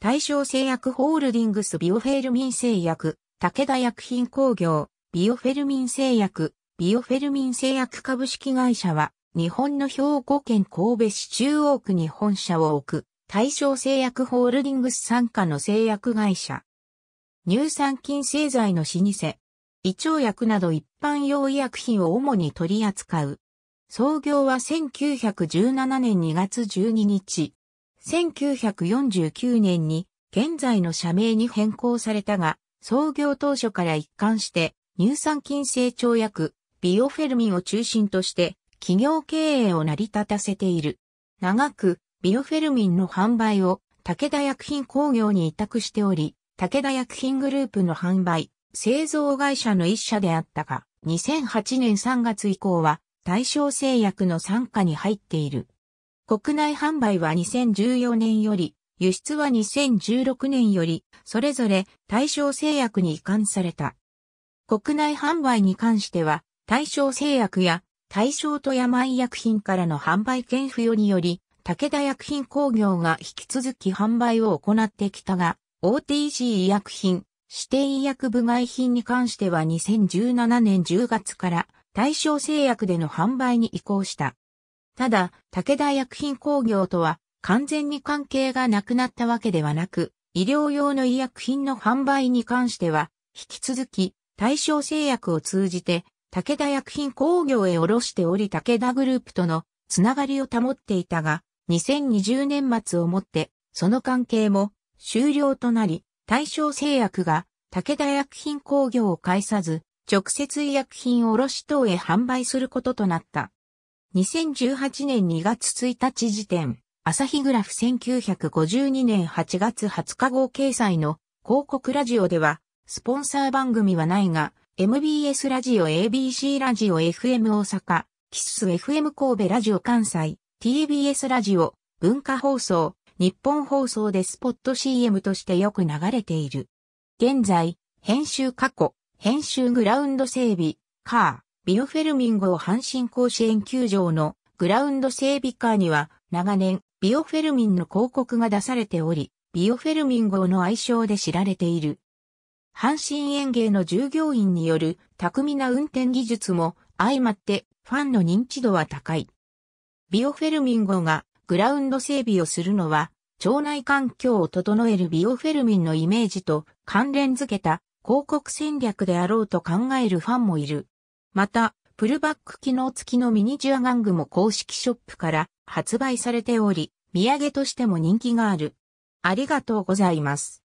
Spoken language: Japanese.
大正製薬ホールディングスビオフェルミン製薬、武田薬品工業、ビオフェルミン製薬、ビオフェルミン製薬株式会社は、日本の兵庫県神戸市中央区に本社を置く、大正製薬ホールディングス傘下の製薬会社。乳酸菌製剤の老舗。胃腸薬など一般用医薬品を主に取り扱う。創業は1917年2月12日、1949年に現在の社名に変更されたが、創業当初から一貫して乳酸菌成長薬、ビオフェルミンを中心として企業経営を成り立たせている。長くビオフェルミンの販売を武田薬品工業に委託しており、武田薬品グループの販売、製造会社の一社であったが、2008年3月以降は対象製薬の傘下に入っている。国内販売は2014年より、輸出は2016年より、それぞれ対象製薬に移管された。国内販売に関しては、対象製薬や対象と病医薬品からの販売権付与により、武田薬品工業が引き続き販売を行ってきたが、o t g 医薬品、指定医薬部外品に関しては2017年10月から対象製薬での販売に移行した。ただ、武田薬品工業とは完全に関係がなくなったわけではなく、医療用の医薬品の販売に関しては、引き続き、対象製薬を通じて、武田薬品工業へ卸しており武田グループとのつながりを保っていたが、2020年末をもって、その関係も終了となり、対象製薬が武田薬品工業を介さず、直接医薬品卸等へ販売することとなった。2018年2月1日時点、朝日グラフ1952年8月20日号掲載の広告ラジオでは、スポンサー番組はないが、MBS ラジオ ABC ラジオ FM 大阪、キス FM 神戸ラジオ関西、TBS ラジオ、文化放送、日本放送でスポット CM としてよく流れている。現在、編集過去、編集グラウンド整備、カー、ビオフェルミン号阪神甲子園球場のグラウンド整備カーには長年ビオフェルミンの広告が出されており、ビオフェルミン号の愛称で知られている。阪神園芸の従業員による巧みな運転技術も相まってファンの認知度は高い。ビオフェルミン号がグラウンド整備をするのは、町内環境を整えるビオフェルミンのイメージと関連づけた広告戦略であろうと考えるファンもいる。また、プルバック機能付きのミニチュア玩具も公式ショップから発売されており、土産としても人気がある。ありがとうございます。